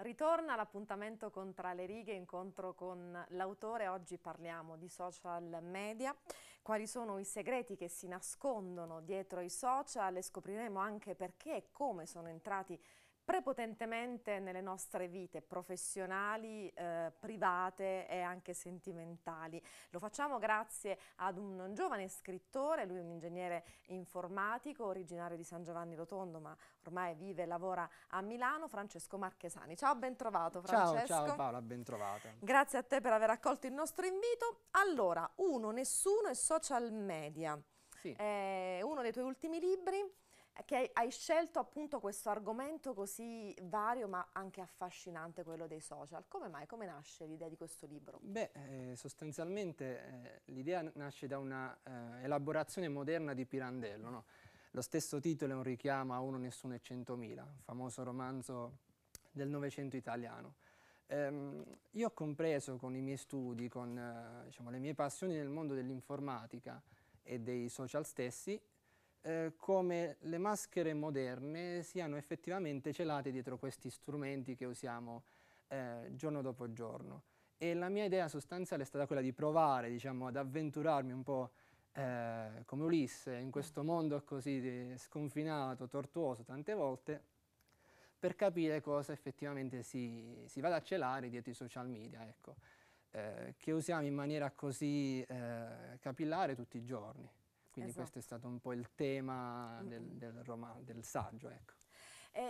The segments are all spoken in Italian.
Ritorna l'appuntamento con Tra le righe, incontro con l'autore, oggi parliamo di social media, quali sono i segreti che si nascondono dietro i social e scopriremo anche perché e come sono entrati prepotentemente nelle nostre vite professionali, eh, private e anche sentimentali. Lo facciamo grazie ad un giovane scrittore, lui è un ingegnere informatico, originario di San Giovanni Rotondo, ma ormai vive e lavora a Milano, Francesco Marchesani. Ciao, ben trovato Francesco. Ciao, ciao Paola, ben trovata. Grazie a te per aver accolto il nostro invito. Allora, uno, nessuno e social media. Sì. Eh, uno dei tuoi ultimi libri che hai scelto appunto questo argomento così vario ma anche affascinante, quello dei social. Come mai? Come nasce l'idea di questo libro? Beh, eh, sostanzialmente eh, l'idea nasce da una eh, elaborazione moderna di Pirandello. No? Lo stesso titolo è un richiamo a Uno, Nessuno e Centomila, famoso romanzo del Novecento italiano. Um, io ho compreso con i miei studi, con eh, diciamo, le mie passioni nel mondo dell'informatica e dei social stessi, eh, come le maschere moderne siano effettivamente celate dietro questi strumenti che usiamo eh, giorno dopo giorno. E la mia idea sostanziale è stata quella di provare diciamo, ad avventurarmi un po' eh, come Ulisse in questo mondo così eh, sconfinato, tortuoso tante volte, per capire cosa effettivamente si, si va ad celare dietro i social media, ecco, eh, che usiamo in maniera così eh, capillare tutti i giorni. Quindi esatto. questo è stato un po' il tema del, del, roman, del saggio. Ecco.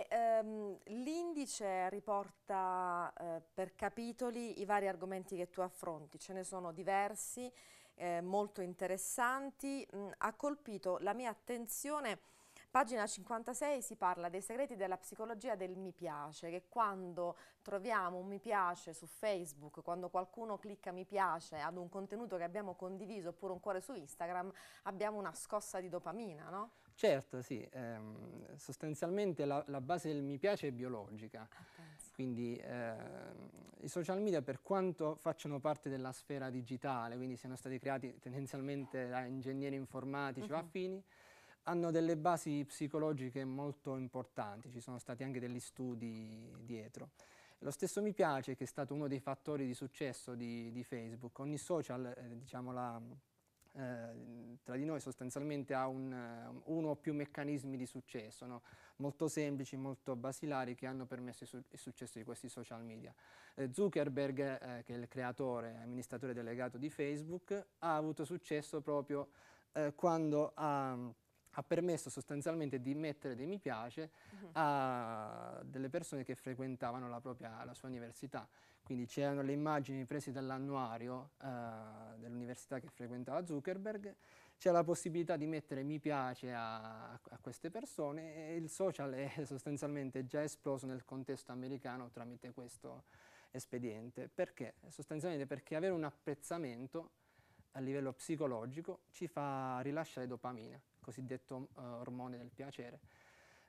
Um, l'indice riporta uh, per capitoli i vari argomenti che tu affronti, ce ne sono diversi, eh, molto interessanti. Mm, ha colpito la mia attenzione Pagina 56 si parla dei segreti della psicologia del mi piace, che quando troviamo un mi piace su Facebook, quando qualcuno clicca mi piace ad un contenuto che abbiamo condiviso oppure un cuore su Instagram, abbiamo una scossa di dopamina, no? Certo, sì. Ehm, sostanzialmente la, la, base del mi piace è biologica. Ah, quindi ehm, i social media per quanto facciano parte della sfera digitale, quindi siano stati creati tendenzialmente da ingegneri informatici uh -huh. o mhm. affini, hanno delle basi psicologiche molto importanti, ci sono stati anche degli studi dietro. Lo stesso mi piace che è stato uno dei fattori di successo di, di Facebook. Ogni social, eh, diciamo la, eh, tra di noi sostanzialmente ha un, uno o più meccanismi di successo, no? molto semplici, molto basilari, che hanno permesso il, su il successo di questi social media. Eh, Zuckerberg, eh, che è il creatore, amministratore delegato di Facebook, ha avuto successo proprio eh, quando ha ha permesso sostanzialmente di mettere dei mi piace mhm. a delle persone che frequentavano la, propria, la sua università. Quindi c'erano le immagini prese dall'annuario eh, dell'università che frequentava Zuckerberg, c'è la possibilità di mettere mi piace a, a queste persone e il social è sostanzialmente già esploso nel contesto americano tramite questo espediente. Perché? Sostanzialmente perché avere un apprezzamento a livello psicologico ci fa rilasciare dopamina, cosiddetto eh, ormone del piacere.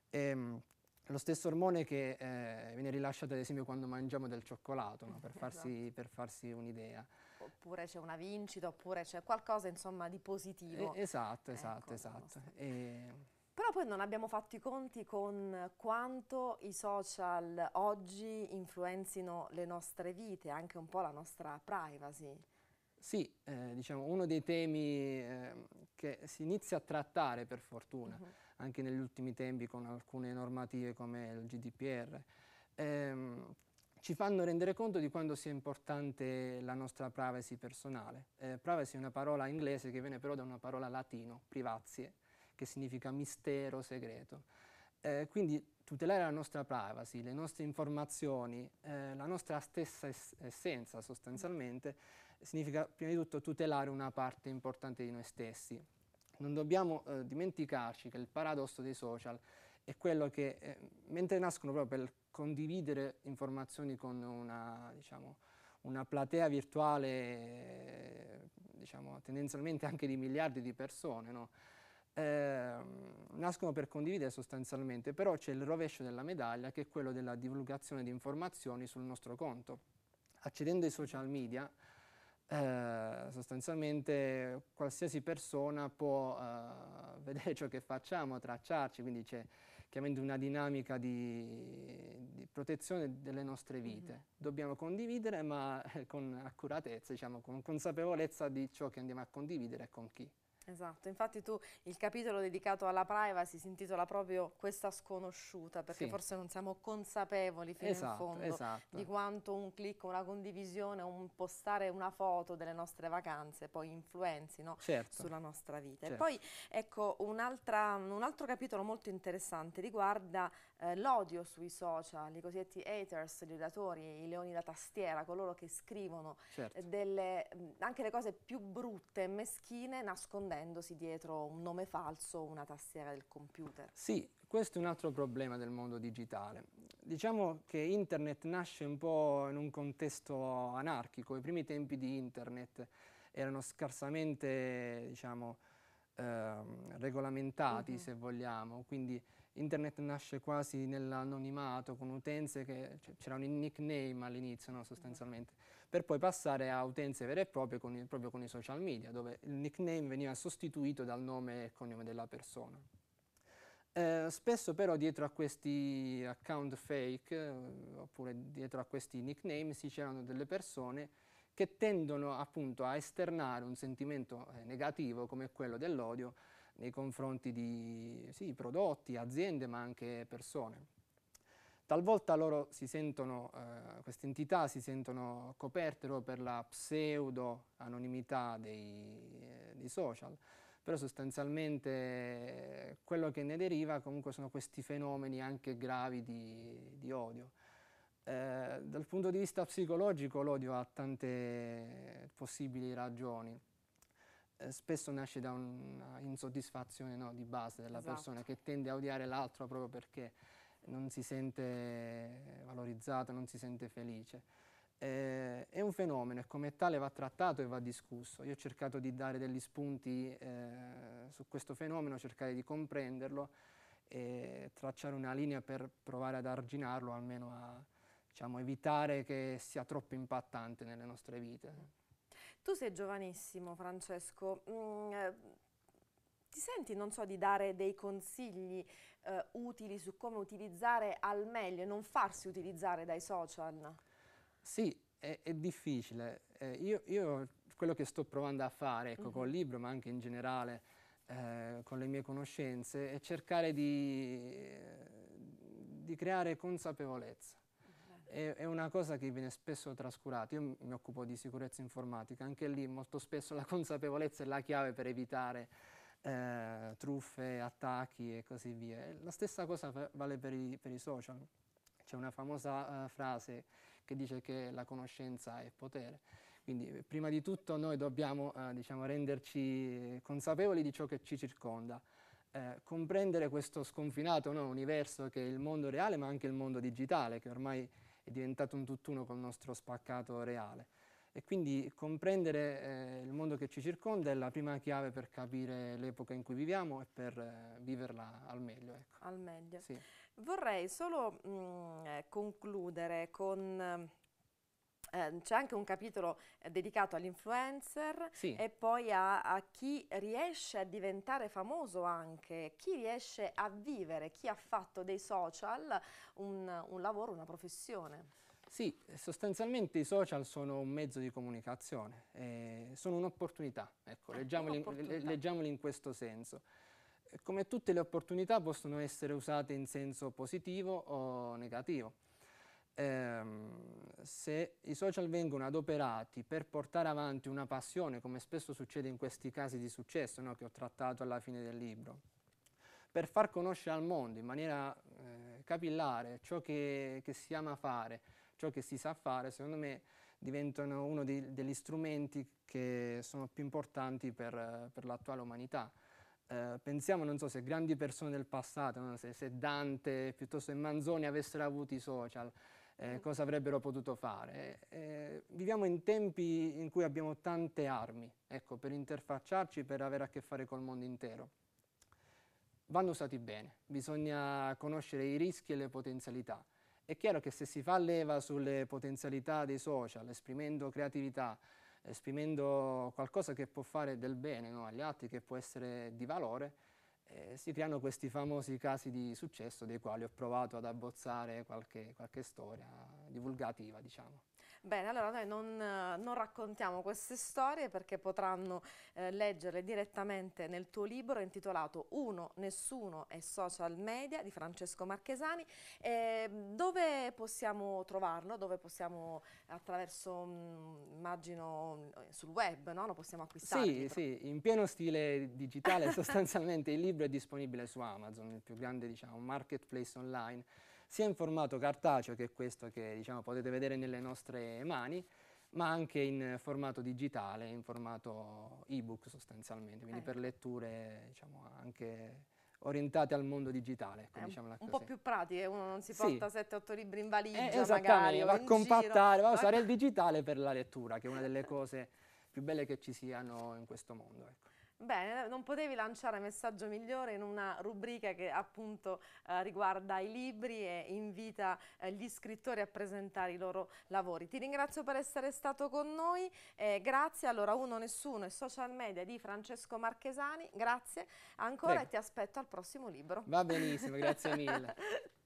E, ehm, lo stesso ormone che eh, viene rilasciato ad esempio quando mangiamo del cioccolato, no? per, farsi, esatto. per, farsi, un'idea. Oppure c'è una vincita, oppure c'è qualcosa insomma di positivo. Eh, esatto, esatto, ecco, esatto. esatto. Però poi non abbiamo fatto i conti con quanto i social oggi influenzino le nostre vite, anche un po' la nostra privacy. Sì, eh, diciamo, uno dei temi eh, che si inizia a trattare per fortuna, uh mhm. -huh. anche negli ultimi tempi con alcune normative come il GDPR, ehm, ci fanno rendere conto di quanto sia importante la nostra privacy personale. Eh, privacy è una parola inglese che viene però da una parola latino, privazie, che significa mistero, segreto. Eh, quindi tutelare la nostra privacy, le nostre informazioni, eh, la nostra stessa es essenza sostanzialmente, significa prima di tutto tutelare una parte importante di noi stessi. Non dobbiamo eh, dimenticarci che il paradosso dei social è quello che, eh, mentre nascono proprio per condividere informazioni con una, diciamo, una platea virtuale, eh, diciamo, tendenzialmente anche di miliardi di persone, no? Ehm, nascono per condividere sostanzialmente, però c'è il rovescio della medaglia che è quello della divulgazione di informazioni sul nostro conto. Accedendo ai social media, eh, sostanzialmente qualsiasi persona può eh, vedere ciò che facciamo, tracciarci, quindi c'è chiaramente una dinamica di, di, protezione delle nostre vite. Mm -hmm. Dobbiamo condividere ma eh, con accuratezza, diciamo, con consapevolezza di ciò che andiamo a condividere e con chi. Esatto, infatti tu il capitolo dedicato alla privacy si intitola proprio questa sconosciuta, perché sì. forse non siamo consapevoli fino esatto, in fondo esatto. di quanto un clic, una condivisione, un postare una foto delle nostre vacanze poi influenzi no? certo. sulla nostra vita. Certo. E poi ecco un, un altro capitolo molto interessante riguarda eh, l'odio sui social, i cosiddetti haters, gli odiatori, i leoni da tastiera, coloro che scrivono certo. Eh, delle, anche le cose più brutte e meschine nascondendosi dietro un nome falso o una tastiera del computer. Sì, questo è un altro problema del mondo digitale. Diciamo che internet nasce un po' in un contesto anarchico, i primi tempi di internet erano scarsamente, diciamo, eh, regolamentati, uh mm-hmm. -huh. se vogliamo, quindi internet nasce quasi nell'anonimato con utenze che cioè, c'era un nickname all'inizio no, sostanzialmente per poi passare a utenze vere e proprie con, proprio con i social media dove il nickname veniva sostituito dal nome e cognome della persona. Eh, spesso però dietro a questi account fake eh, oppure dietro a questi nickname si c'erano delle persone che tendono appunto a esternare un sentimento eh, negativo come quello dell'odio nei confronti di sì, prodotti, aziende ma anche persone. Talvolta loro si sentono, eh, queste entità si sentono coperte per la pseudo anonimità dei, eh, dei, social, però sostanzialmente eh, quello che ne deriva comunque sono questi fenomeni anche gravi di, di odio. Eh, dal punto di vista psicologico l'odio ha tante possibili ragioni. Eh, spesso nasce da una insoddisfazione no, di base della esatto. persona che tende a odiare l'altro proprio perché non si sente valorizzata, non si sente felice. Eh, è un fenomeno e come tale va trattato e va discusso. Io ho cercato di dare degli spunti eh, su questo fenomeno, cercare di comprenderlo e tracciare una linea per provare ad arginarlo, almeno a diciamo, evitare che sia troppo impattante nelle nostre vite. Tu sei giovanissimo, Francesco. Mm, eh, ti senti, non so, di dare dei consigli eh, utili su come utilizzare al meglio e non farsi utilizzare dai social? Sì, è, è difficile. Eh, io, io, quello che sto provando a fare, ecco, mm -hmm. col mhm. libro, ma anche in generale, eh, con le mie conoscenze, è cercare di, eh, di creare consapevolezza è, è una cosa che viene spesso trascurata. Io mi occupo di sicurezza informatica, anche lì molto spesso la consapevolezza è la chiave per evitare eh, truffe, attacchi e così via. la stessa cosa vale per i, per i social. C'è una famosa uh, frase che dice che la conoscenza è potere. Quindi eh, prima di tutto noi dobbiamo uh, diciamo, renderci consapevoli di ciò che ci circonda, eh, comprendere questo sconfinato no, universo che è il mondo reale ma anche il mondo digitale che ormai è diventato un tutt'uno col nostro spaccato reale. E quindi comprendere eh, il mondo che ci circonda è la prima chiave per capire l'epoca in cui viviamo e per eh, viverla al meglio. Ecco. Al meglio. Sì. Vorrei solo mh, mm, eh, concludere con Ehm, c'è anche un capitolo eh, dedicato all'influencer sì. e poi a, a, chi riesce a diventare famoso anche, chi riesce a vivere, chi ha fatto dei social un, un lavoro, una professione. Sì, sostanzialmente i social sono un mezzo di comunicazione, eh, sono un'opportunità, ecco, eh, leggiamoli, un leggiamoli in questo senso eh, come tutte le opportunità possono essere usate in senso positivo o negativo ehm, se i social vengono adoperati per portare avanti una passione, come spesso succede in questi casi di successo no, che ho trattato alla fine del libro, per far conoscere al mondo in maniera eh, capillare ciò che, che, si ama fare, ciò che si sa fare, secondo me diventano uno di, degli strumenti che sono più importanti per, per l'attuale umanità. Eh, pensiamo, non so, se grandi persone del passato, no? se, se, Dante piuttosto che Manzoni avessero avuto i social, eh, cosa avrebbero potuto fare. Eh, viviamo in tempi in cui abbiamo tante armi ecco, per interfacciarci, per avere a che fare col mondo intero. Vanno usati bene, bisogna conoscere i rischi e le potenzialità. È chiaro che se si fa leva sulle potenzialità dei social, esprimendo creatività, esprimendo qualcosa che può fare del bene no, agli altri, che può essere di valore, eh, si creano questi famosi casi di successo dei quali ho provato ad abbozzare qualche, qualche storia divulgativa, diciamo. Bene, allora noi non, eh, non raccontiamo queste storie perché potranno eh, leggerle direttamente nel tuo libro intitolato Uno, Nessuno e Social Media di Francesco Marchesani. Eh, dove possiamo trovarlo? Dove possiamo attraverso, mh, mm, immagino, eh, sul web, no? Lo possiamo acquistare? Sì, sì, in pieno stile digitale sostanzialmente il libro è disponibile su Amazon, il più grande diciamo, marketplace online sia in formato cartaceo, che è questo che diciamo, potete vedere nelle nostre mani, ma anche in formato digitale, in formato ebook sostanzialmente, quindi eh. per letture diciamo, anche orientate al mondo digitale. Ecco, diciamola un così. po' più pratiche, uno non si porta sì. 7-8 libri in valigia eh, magari. va a compattare, va a usare il digitale per la lettura, che è una delle cose più belle che ci siano in questo mondo. Ecco. Bene, non potevi lanciare messaggio migliore in una rubrica che appunto eh, riguarda i libri e invita eh, gli scrittori a presentare i loro lavori. Ti ringrazio per essere stato con noi, eh, grazie. Allora, Uno Nessuno e social media di Francesco Marchesani, grazie ancora Prego. e ti aspetto al prossimo libro. Va benissimo, grazie mille.